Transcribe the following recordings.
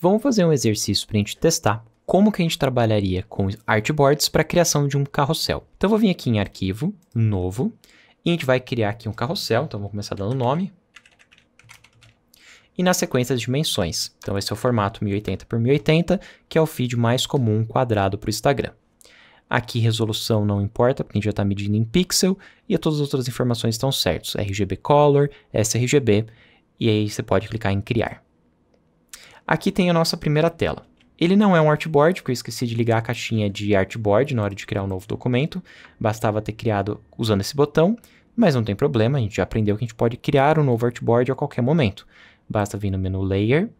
Vamos fazer um exercício para a gente testar como que a gente trabalharia com artboards para a criação de um carrossel. Então, eu vou vir aqui em arquivo, novo, e a gente vai criar aqui um carrossel, então vou começar dando nome. E na sequência as dimensões. Então esse é o formato 1080 por 1080, que é o feed mais comum quadrado para o Instagram. Aqui resolução não importa, porque a gente já está medindo em pixel, e todas as outras informações estão certas, RGB Color, sRGB, e aí você pode clicar em criar. Aqui tem a nossa primeira tela. Ele não é um artboard, porque eu esqueci de ligar a caixinha de artboard na hora de criar um novo documento. Bastava ter criado usando esse botão, mas não tem problema, a gente já aprendeu que a gente pode criar um novo artboard a qualquer momento. Basta vir no menu Layer,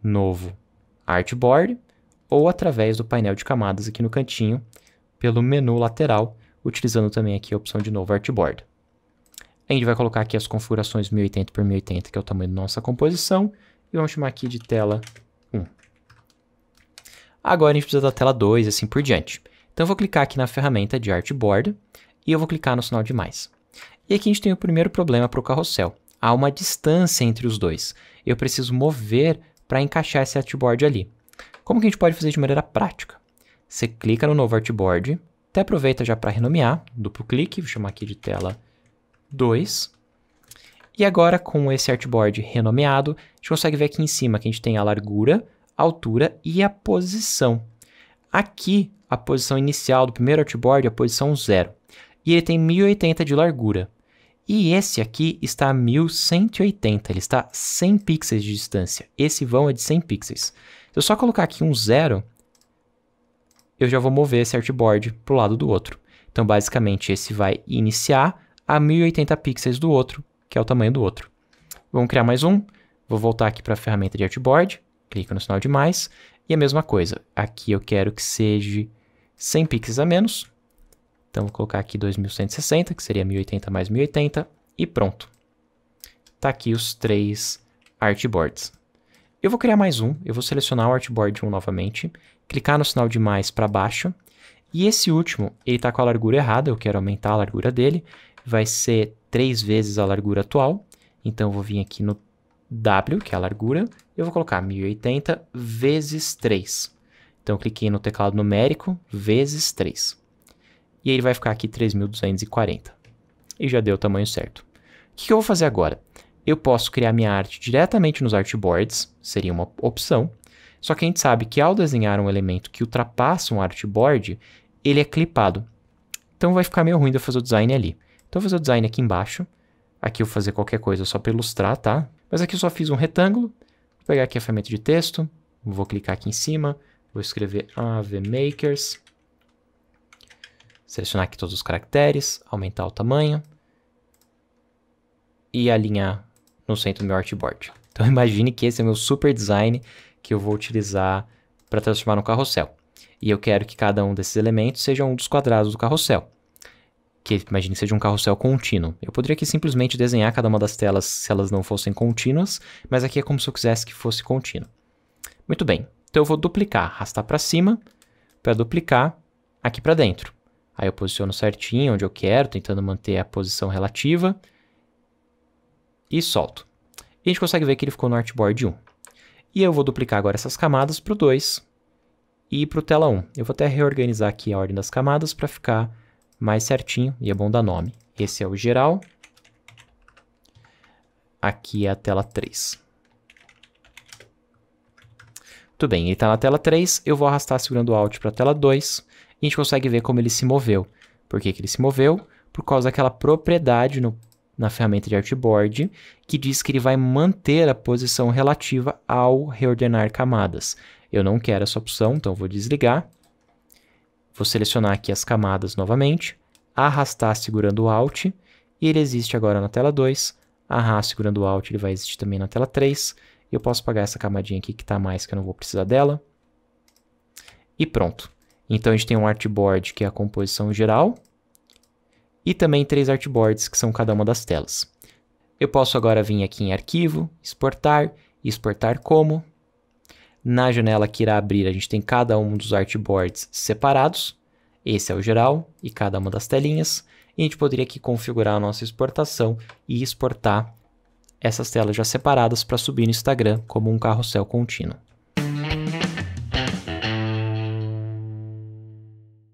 Novo Artboard, ou através do painel de camadas aqui no cantinho, pelo menu lateral, utilizando também aqui a opção de novo artboard. A gente vai colocar aqui as configurações 1080 por 1080, que é o tamanho da nossa composição, e vamos chamar aqui de tela 1. Agora a gente precisa da tela 2 e assim por diante. Então eu vou clicar aqui na ferramenta de Artboard e eu vou clicar no sinal de mais. E aqui a gente tem o primeiro problema para o carrossel. Há uma distância entre os dois. Eu preciso mover para encaixar esse artboard ali. Como que a gente pode fazer de maneira prática? Você clica no novo artboard, até aproveita já para renomear, duplo clique, vou chamar aqui de tela 2. E agora, com esse artboard renomeado, a gente consegue ver aqui em cima que a gente tem a largura, a altura e a posição. Aqui, a posição inicial do primeiro artboard é a posição 0. E ele tem 1080 de largura. E esse aqui está a 1180, ele está 100 pixels de distância. Esse vão é de 100 pixels. Se eu só colocar aqui um zero, eu já vou mover esse artboard para o lado do outro. Então, basicamente, esse vai iniciar a 1080 pixels do outro que é o tamanho do outro. Vamos criar mais um. Vou voltar aqui para a ferramenta de artboard, clico no sinal de mais, e a mesma coisa. Aqui eu quero que seja 100 pixels a menos. Então vou colocar aqui 2160, que seria 1080 mais 1080, e pronto. Tá aqui os três artboards. Eu vou criar mais um, eu vou selecionar o artboard 1 novamente, clicar no sinal de mais para baixo, e esse último, ele está com a largura errada, eu quero aumentar a largura dele, vai ser 3 vezes a largura atual. Então, eu vou vir aqui no W, que é a largura, eu vou colocar 1080 vezes 3. Então, eu cliquei no teclado numérico, vezes 3. E ele vai ficar aqui 3240. E já deu o tamanho certo. O que, que eu vou fazer agora? Eu posso criar minha arte diretamente nos artboards, seria uma opção. Só que a gente sabe que ao desenhar um elemento que ultrapassa um artboard, ele é clipado. Então vai ficar meio ruim de eu fazer o design ali. Então eu vou fazer o design aqui embaixo. Aqui eu vou fazer qualquer coisa só para ilustrar, tá? Mas aqui eu só fiz um retângulo. Vou pegar aqui a ferramenta de texto. Vou clicar aqui em cima. Vou escrever AV Makers. Selecionar aqui todos os caracteres. Aumentar o tamanho. E alinhar no centro do meu artboard. Então imagine que esse é meu super design que eu vou utilizar para transformar no carrossel. E eu quero que cada um desses elementos seja um dos quadrados do carrossel que imagine que seja um carrossel contínuo. Eu poderia aqui simplesmente desenhar cada uma das telas se elas não fossem contínuas, mas aqui é como se eu quisesse que fosse contínuo. Muito bem, então eu vou duplicar, arrastar para cima, para duplicar aqui para dentro. Aí eu posiciono certinho onde eu quero, tentando manter a posição relativa. E solto. E a gente consegue ver que ele ficou no artboard 1. E eu vou duplicar agora essas camadas para o 2 e para o tela 1. Eu vou até reorganizar aqui a ordem das camadas para ficar mais certinho e é bom dar nome. Esse é o geral. Aqui é a tela 3. Muito bem, ele está na tela 3, eu vou arrastar segurando o Alt para a tela 2 e a gente consegue ver como ele se moveu. Por que, que ele se moveu? Por causa daquela propriedade no, na ferramenta de artboard que diz que ele vai manter a posição relativa ao reordenar camadas. Eu não quero essa opção, então vou desligar. Vou selecionar aqui as camadas novamente, arrastar segurando o Alt, e ele existe agora na tela 2, arrastar segurando o Alt, ele vai existir também na tela 3, e eu posso apagar essa camadinha aqui que está mais, que eu não vou precisar dela. E pronto. Então a gente tem um artboard, que é a composição geral, e também três artboards, que são cada uma das telas. Eu posso agora vir aqui em arquivo, exportar, exportar como, na janela que irá abrir, a gente tem cada um dos artboards separados. Esse é o geral e cada uma das telinhas. E a gente poderia aqui configurar a nossa exportação e exportar essas telas já separadas para subir no Instagram como um carrossel contínuo.